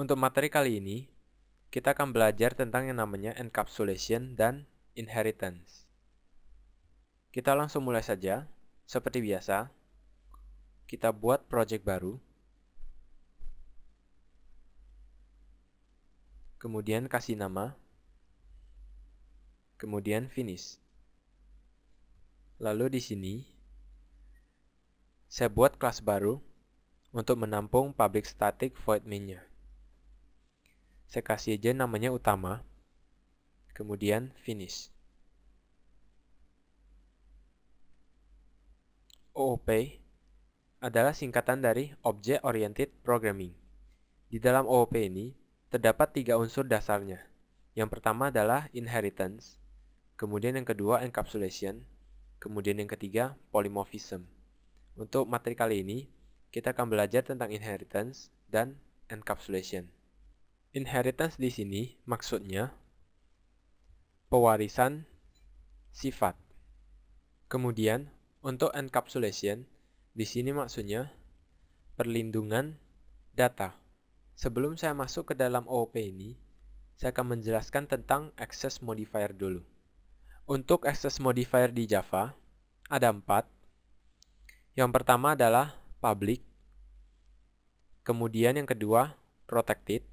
Untuk materi kali ini, kita akan belajar tentang yang namanya encapsulation dan inheritance. Kita langsung mulai saja. Seperti biasa, kita buat project baru. Kemudian kasih nama. Kemudian finish. Lalu di sini, saya buat kelas baru untuk menampung public static void mainnya saya kasih aja namanya utama, kemudian finish. OOP adalah singkatan dari Object Oriented Programming. Di dalam OOP ini, terdapat tiga unsur dasarnya. Yang pertama adalah inheritance, kemudian yang kedua encapsulation, kemudian yang ketiga polymorphism. Untuk materi kali ini, kita akan belajar tentang inheritance dan encapsulation. Inheritance di sini maksudnya pewarisan sifat. Kemudian untuk encapsulation di sini maksudnya perlindungan data. Sebelum saya masuk ke dalam OOP ini, saya akan menjelaskan tentang access modifier dulu. Untuk access modifier di Java, ada empat. Yang pertama adalah public, kemudian yang kedua protected,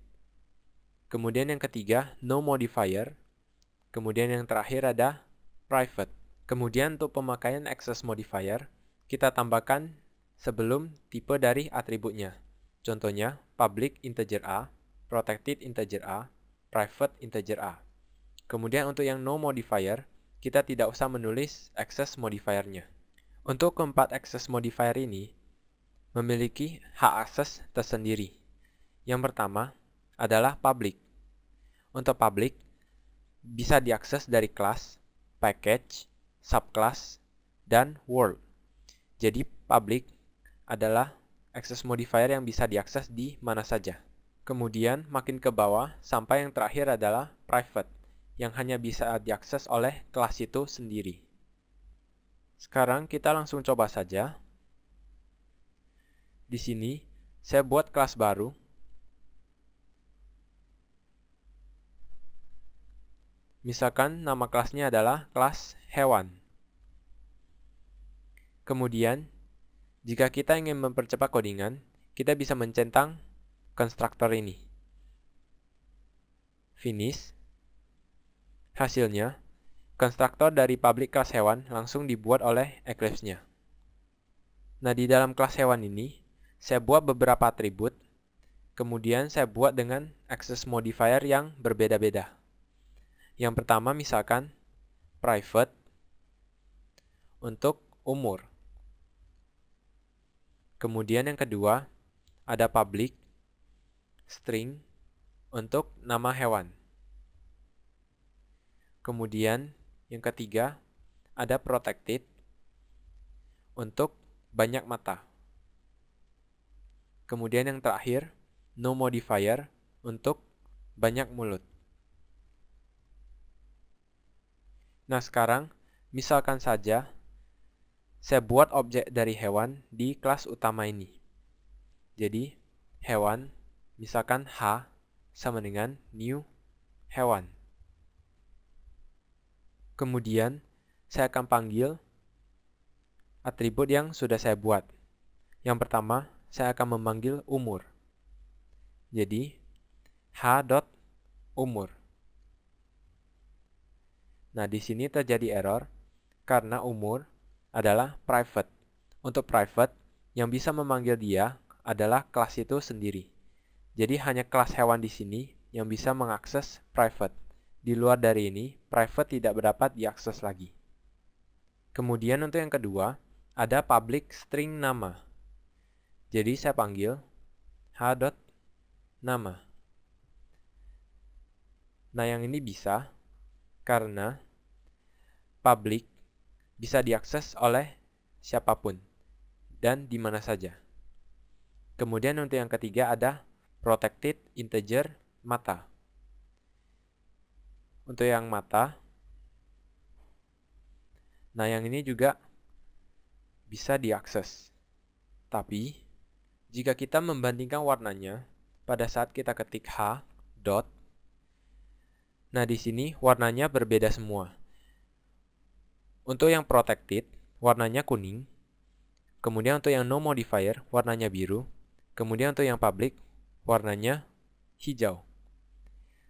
Kemudian yang ketiga, no modifier. Kemudian yang terakhir ada private. Kemudian untuk pemakaian access modifier, kita tambahkan sebelum tipe dari atributnya. Contohnya, public integer A, protected integer A, private integer A. Kemudian untuk yang no modifier, kita tidak usah menulis access modifiernya. Untuk keempat access modifier ini, memiliki hak akses tersendiri. Yang pertama, adalah public. Untuk public, bisa diakses dari kelas, package, subclass, dan world. Jadi public adalah access modifier yang bisa diakses di mana saja. Kemudian makin ke bawah sampai yang terakhir adalah private yang hanya bisa diakses oleh kelas itu sendiri. Sekarang kita langsung coba saja. Di sini saya buat kelas baru Misalkan nama kelasnya adalah kelas hewan. Kemudian, jika kita ingin mempercepat codingan, kita bisa mencentang konstruktor ini. Finish. Hasilnya, konstruktor dari public class hewan langsung dibuat oleh Eclipse-nya. Nah, di dalam kelas hewan ini, saya buat beberapa atribut, kemudian saya buat dengan access modifier yang berbeda-beda. Yang pertama misalkan private untuk umur. Kemudian yang kedua ada public string untuk nama hewan. Kemudian yang ketiga ada protected untuk banyak mata. Kemudian yang terakhir no modifier untuk banyak mulut. Nah sekarang, misalkan saja saya buat objek dari hewan di kelas utama ini. Jadi, hewan, misalkan H sama dengan new hewan. Kemudian, saya akan panggil atribut yang sudah saya buat. Yang pertama, saya akan memanggil umur. Jadi, h.umur. Nah, di sini terjadi error karena umur adalah private. Untuk private, yang bisa memanggil dia adalah kelas itu sendiri. Jadi hanya kelas hewan di sini yang bisa mengakses private. Di luar dari ini, private tidak berdapat diakses lagi. Kemudian untuk yang kedua, ada public string nama. Jadi saya panggil h.nama. Nah yang ini bisa karena public bisa diakses oleh siapapun dan di mana saja. Kemudian untuk yang ketiga ada protected integer mata. Untuk yang mata, nah yang ini juga bisa diakses. Tapi, jika kita membandingkan warnanya pada saat kita ketik H dot, nah di sini warnanya berbeda semua. Untuk yang protected, warnanya kuning. Kemudian untuk yang no modifier, warnanya biru. Kemudian untuk yang public, warnanya hijau.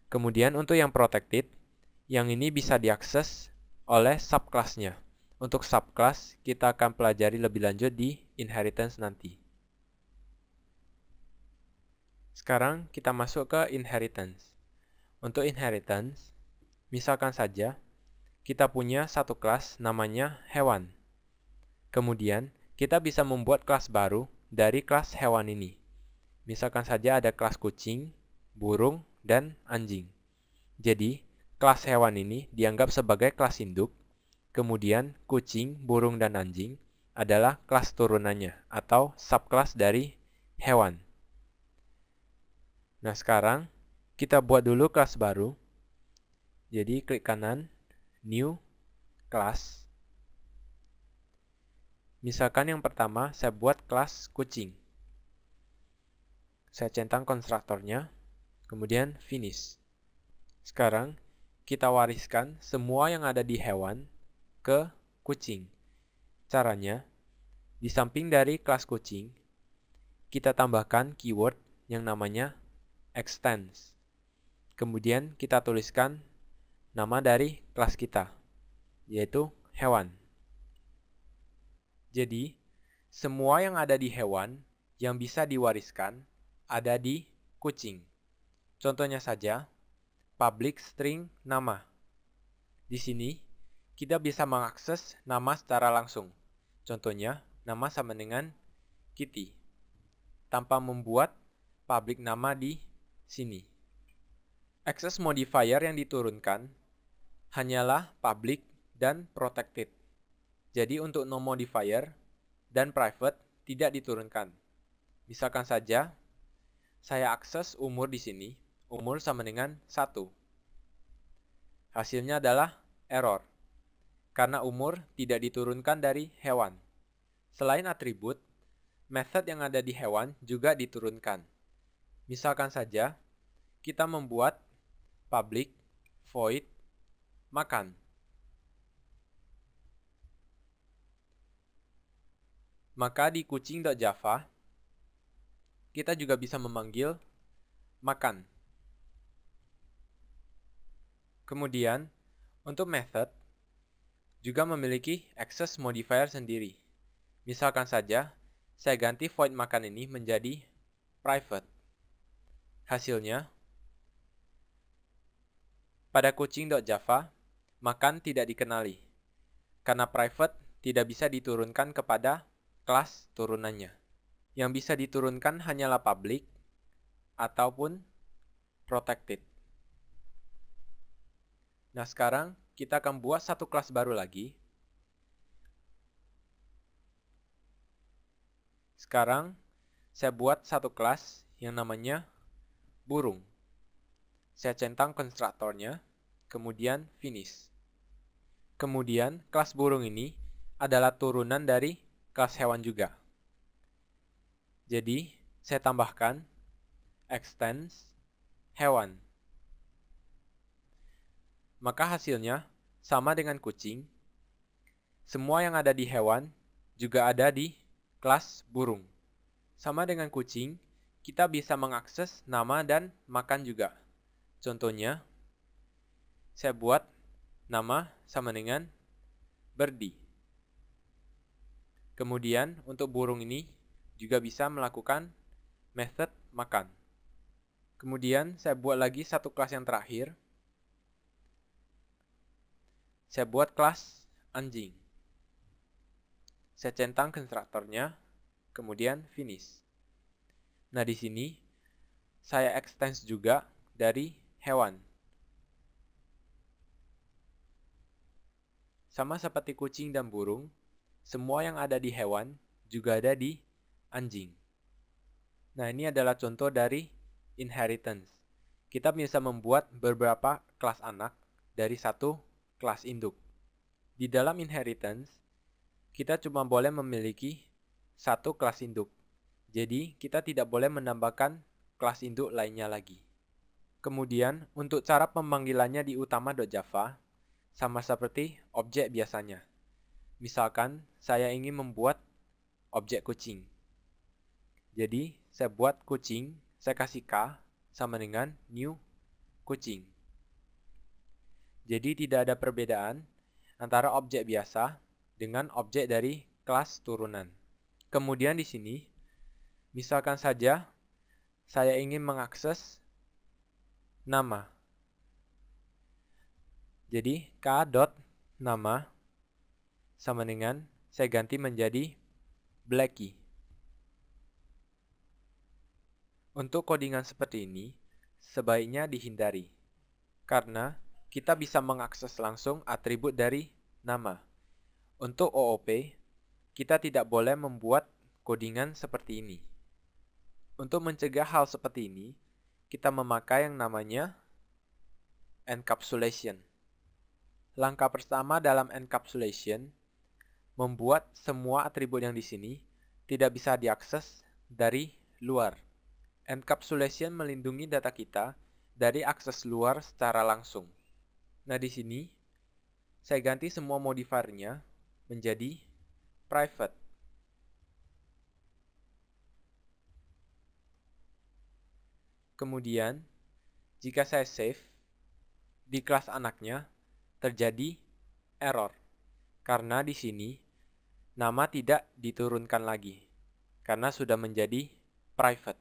Kemudian untuk yang protected, yang ini bisa diakses oleh subclassnya. Untuk subclass, kita akan pelajari lebih lanjut di inheritance nanti. Sekarang kita masuk ke inheritance. Untuk inheritance, misalkan saja kita punya satu kelas namanya hewan. Kemudian, kita bisa membuat kelas baru dari kelas hewan ini. Misalkan saja ada kelas kucing, burung, dan anjing. Jadi, kelas hewan ini dianggap sebagai kelas induk, kemudian kucing, burung, dan anjing adalah kelas turunannya atau subkelas dari hewan. Nah, sekarang kita buat dulu kelas baru. Jadi, klik kanan, new class. Misalkan yang pertama, saya buat kelas kucing. Saya centang konstruktornya, kemudian finish. Sekarang, kita wariskan semua yang ada di hewan ke kucing. Caranya, di samping dari kelas kucing, kita tambahkan keyword yang namanya extends. Kemudian kita tuliskan nama dari kelas kita, yaitu hewan. Jadi, semua yang ada di hewan yang bisa diwariskan ada di kucing. Contohnya saja, public string nama. Di sini, kita bisa mengakses nama secara langsung. Contohnya, nama sama dengan Kitty, tanpa membuat public nama di sini. Access modifier yang diturunkan hanyalah public dan protected. Jadi untuk no modifier dan private tidak diturunkan. Misalkan saja saya akses umur di sini, umur sama dengan 1. Hasilnya adalah error. Karena umur tidak diturunkan dari hewan. Selain atribut, method yang ada di hewan juga diturunkan. Misalkan saja, kita membuat public void makan. Maka di kucing java kita juga bisa memanggil makan. Kemudian, untuk method, juga memiliki access modifier sendiri. Misalkan saja, saya ganti void makan ini menjadi private. Hasilnya, pada kucing.java, makan tidak dikenali, karena private tidak bisa diturunkan kepada kelas turunannya. Yang bisa diturunkan hanyalah public ataupun protected. Nah sekarang kita akan buat satu kelas baru lagi. Sekarang saya buat satu kelas yang namanya burung. Saya centang konstruktornya, kemudian finish. Kemudian, kelas burung ini adalah turunan dari kelas hewan juga. Jadi, saya tambahkan extends hewan. Maka hasilnya sama dengan kucing. Semua yang ada di hewan juga ada di kelas burung. Sama dengan kucing, kita bisa mengakses nama dan makan juga. Contohnya, saya buat nama sama dengan berdi. Kemudian untuk burung ini juga bisa melakukan method makan. Kemudian saya buat lagi satu kelas yang terakhir. Saya buat kelas anjing. Saya centang konstruktornya, kemudian finish. Nah, di sini saya extends juga dari hewan. Sama seperti kucing dan burung, semua yang ada di hewan juga ada di anjing. Nah, ini adalah contoh dari inheritance. Kita bisa membuat beberapa kelas anak dari satu kelas induk. Di dalam inheritance, kita cuma boleh memiliki satu kelas induk. Jadi, kita tidak boleh menambahkan kelas induk lainnya lagi. Kemudian, untuk cara pemanggilannya di utama.java, sama seperti objek biasanya. Misalkan saya ingin membuat objek kucing. Jadi, saya buat kucing, saya kasih K sama dengan new kucing. Jadi, tidak ada perbedaan antara objek biasa dengan objek dari kelas turunan. Kemudian di sini, misalkan saja saya ingin mengakses nama. Jadi k dot nama sama dengan saya ganti menjadi Blacky. Untuk kodingan seperti ini, sebaiknya dihindari. Karena kita bisa mengakses langsung atribut dari nama. Untuk OOP, kita tidak boleh membuat kodingan seperti ini. Untuk mencegah hal seperti ini, kita memakai yang namanya encapsulation. Langkah pertama dalam encapsulation membuat semua atribut yang di sini tidak bisa diakses dari luar. Encapsulation melindungi data kita dari akses luar secara langsung. Nah, di sini saya ganti semua modifiernya menjadi private. Kemudian, jika saya save di kelas anaknya, terjadi error karena di sini nama tidak diturunkan lagi karena sudah menjadi private.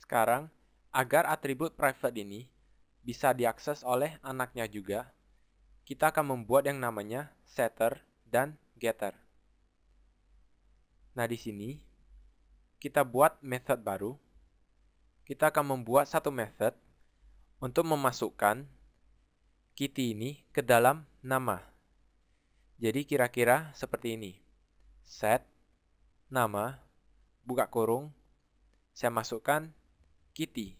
Sekarang, agar atribut private ini bisa diakses oleh anaknya juga, kita akan membuat yang namanya setter dan getter. Nah, di sini kita buat method baru. Kita akan membuat satu method untuk memasukkan kitty ini ke dalam nama. Jadi kira-kira seperti ini. Set, nama, buka kurung, saya masukkan kitty.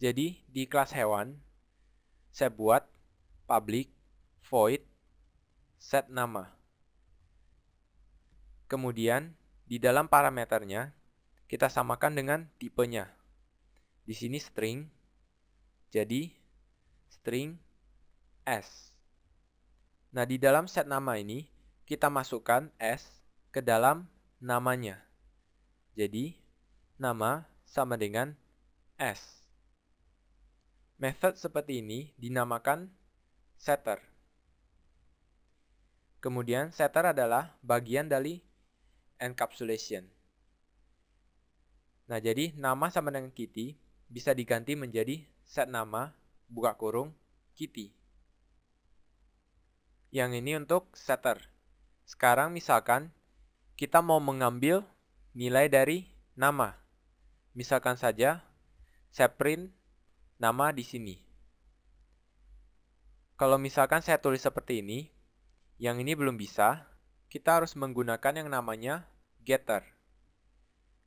Jadi di kelas hewan, saya buat public void set nama. Kemudian di dalam parameternya, kita samakan dengan tipenya. Di sini string, jadi string s. Nah, di dalam set nama ini kita masukkan s ke dalam namanya. Jadi nama sama dengan s. Method seperti ini dinamakan setter. Kemudian setter adalah bagian dari encapsulation. Nah, jadi nama sama dengan Kitty bisa diganti menjadi set nama, buka kurung, Kitty. Yang ini untuk setter. Sekarang misalkan kita mau mengambil nilai dari nama. Misalkan saja saya print nama di sini. Kalau misalkan saya tulis seperti ini, yang ini belum bisa, kita harus menggunakan yang namanya getter.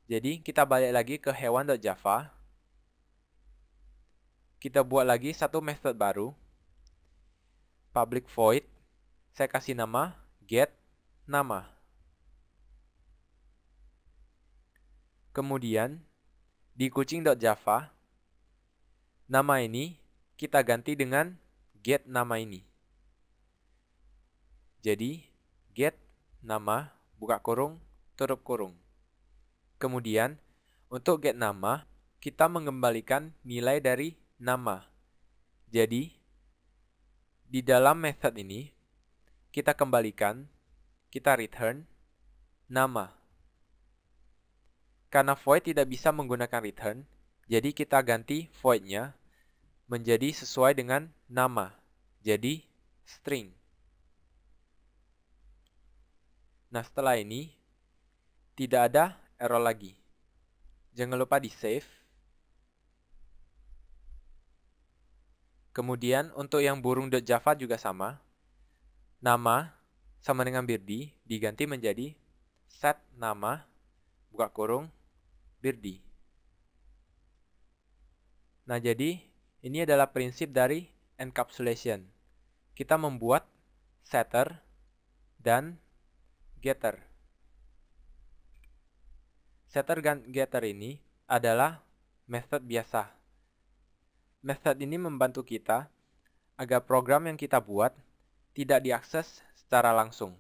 Jadi kita balik lagi ke hewan.java kita buat lagi satu method baru. Public void. Saya kasih nama get nama. Kemudian di kucing.java nama ini kita ganti dengan get nama ini. Jadi get nama buka kurung tutup kurung. Kemudian untuk get nama kita mengembalikan nilai dari nama. Jadi, di dalam method ini, kita kembalikan, kita return, nama. Karena void tidak bisa menggunakan return, jadi kita ganti void-nya menjadi sesuai dengan nama, jadi string. Nah, setelah ini, tidak ada error lagi. Jangan lupa di save Kemudian untuk yang burung dot java juga sama. Nama sama dengan birdi diganti menjadi set nama buka kurung birdi. Nah, jadi ini adalah prinsip dari encapsulation. Kita membuat setter dan getter. Setter dan getter ini adalah method biasa Method nah, ini membantu kita agar program yang kita buat tidak diakses secara langsung.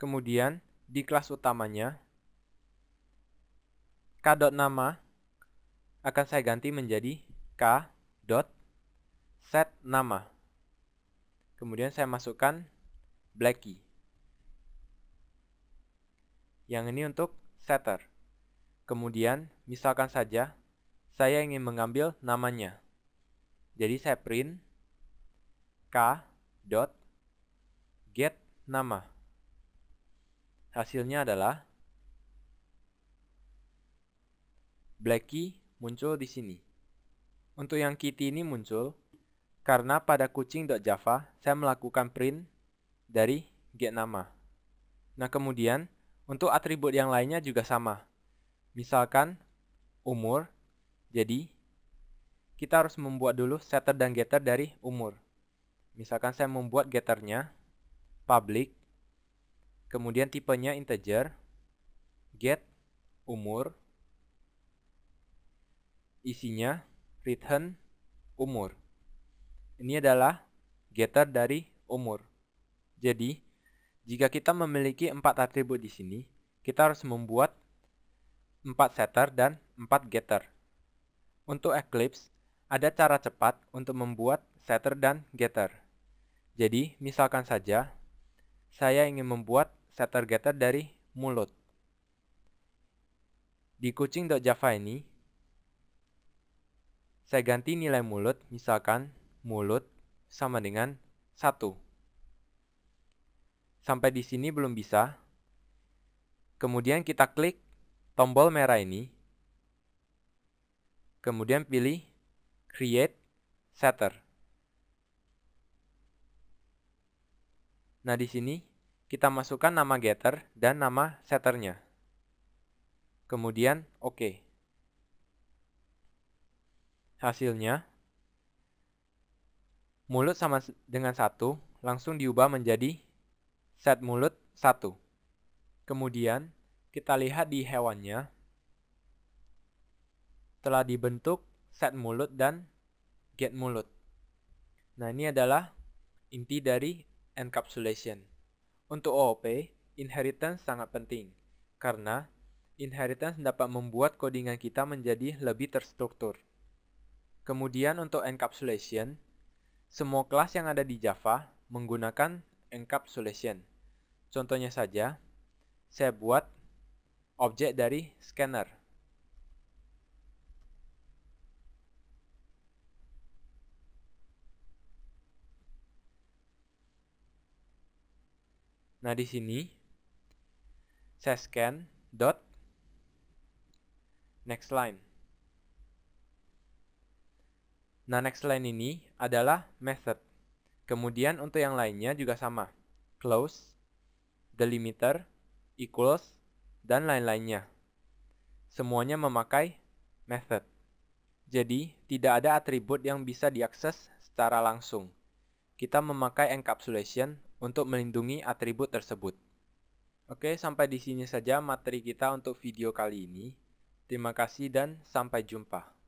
Kemudian, di kelas utamanya, k.nama akan saya ganti menjadi k.setNama. Kemudian saya masukkan blacky. Yang ini untuk setter. Kemudian, misalkan saja, saya ingin mengambil namanya. Jadi saya print k dot get nama. Hasilnya adalah blacky muncul di sini. Untuk yang Kitty ini muncul karena pada kucing java saya melakukan print dari get nama. Nah, kemudian untuk atribut yang lainnya juga sama. Misalkan umur jadi kita harus membuat dulu setter dan getter dari umur. Misalkan saya membuat getternya public, kemudian tipenya integer, get umur, isinya return umur. Ini adalah getter dari umur. Jadi, jika kita memiliki empat atribut di sini, kita harus membuat empat setter dan empat getter. Untuk Eclipse, ada cara cepat untuk membuat setter dan getter. Jadi, misalkan saja, saya ingin membuat setter getter dari mulut. Di kucing.java ini, saya ganti nilai mulut, misalkan mulut sama dengan 1. Sampai di sini belum bisa. Kemudian kita klik tombol merah ini. Kemudian pilih create setter. Nah, di sini kita masukkan nama getter dan nama setternya. Kemudian OK. Hasilnya, mulut sama dengan satu langsung diubah menjadi set mulut satu. Kemudian, kita lihat di hewannya. Telah dibentuk set mulut dan get mulut. Nah, ini adalah inti dari encapsulation. Untuk OOP, inheritance sangat penting karena inheritance dapat membuat codingan kita menjadi lebih terstruktur. Kemudian untuk encapsulation, semua kelas yang ada di Java menggunakan encapsulation. Contohnya saja, saya buat objek dari scanner Nah, di sini saya scan dot next line. Nah, next line ini adalah method. Kemudian untuk yang lainnya juga sama. Close, delimiter, equals, dan lain-lainnya. Semuanya memakai method. Jadi, tidak ada atribut yang bisa diakses secara langsung. Kita memakai encapsulation untuk melindungi atribut tersebut. Oke, sampai di sini saja materi kita untuk video kali ini. Terima kasih dan sampai jumpa.